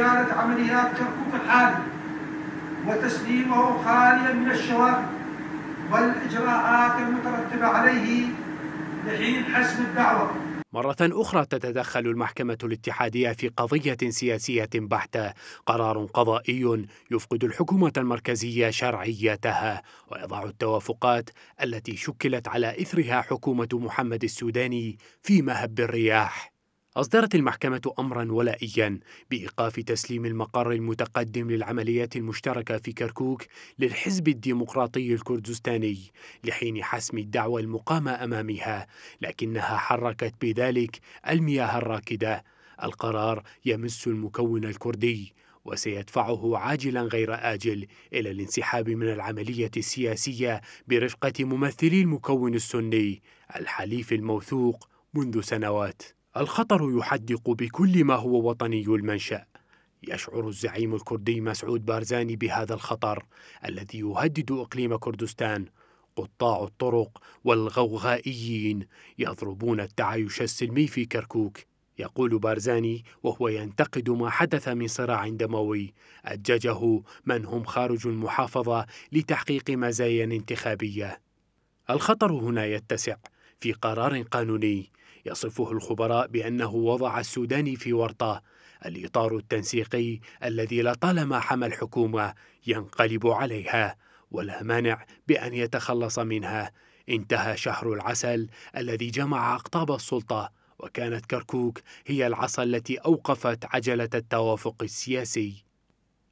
إزالة عمليات كركوك الحادث وتسليمه خاليا من الشواذ والإجراءات المترتبة عليه لحين حسم الدعوة مرة أخرى تتدخل المحكمة الاتحادية في قضية سياسية بحتة، قرار قضائي يفقد الحكومة المركزية شرعيتها ويضع التوافقات التي شكلت على إثرها حكومة محمد السوداني في مهب الرياح. أصدرت المحكمة أمرا ولائيا بإيقاف تسليم المقر المتقدم للعمليات المشتركة في كركوك للحزب الديمقراطي الكردستاني لحين حسم الدعوة المقامة أمامها لكنها حركت بذلك المياه الراكدة القرار يمس المكون الكردي وسيدفعه عاجلا غير آجل إلى الانسحاب من العملية السياسية برفقة ممثلي المكون السني الحليف الموثوق منذ سنوات الخطر يحدق بكل ما هو وطني المنشأ يشعر الزعيم الكردي مسعود بارزاني بهذا الخطر الذي يهدد إقليم كردستان قطاع الطرق والغوغائيين يضربون التعايش السلمي في كركوك يقول بارزاني وهو ينتقد ما حدث من صراع دموي أججه من هم خارج المحافظة لتحقيق مزايا انتخابية الخطر هنا يتسع في قرار قانوني يصفه الخبراء بأنه وضع السودان في ورطة الإطار التنسيقي الذي لطالما حمى الحكومة ينقلب عليها ولا مانع بأن يتخلص منها انتهى شهر العسل الذي جمع أقطاب السلطة وكانت كركوك هي العصا التي أوقفت عجلة التوافق السياسي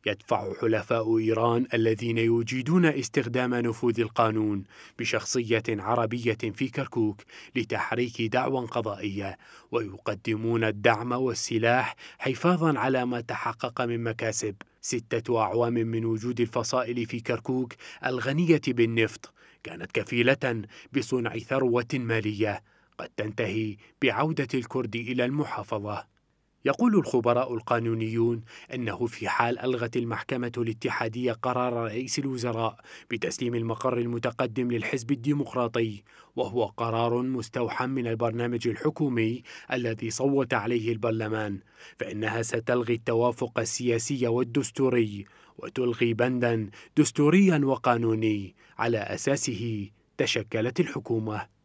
يدفع حلفاء إيران الذين يجيدون استخدام نفوذ القانون بشخصية عربية في كركوك لتحريك دعوى قضائية ويقدمون الدعم والسلاح حفاظا على ما تحقق من مكاسب ستة أعوام من وجود الفصائل في كركوك الغنية بالنفط كانت كفيلة بصنع ثروة مالية قد تنتهي بعودة الكرد إلى المحافظة يقول الخبراء القانونيون أنه في حال ألغت المحكمة الاتحادية قرار رئيس الوزراء بتسليم المقر المتقدم للحزب الديمقراطي وهو قرار مستوحى من البرنامج الحكومي الذي صوت عليه البرلمان فإنها ستلغي التوافق السياسي والدستوري وتلغي بندا دستوريا وقانوني على أساسه تشكلت الحكومة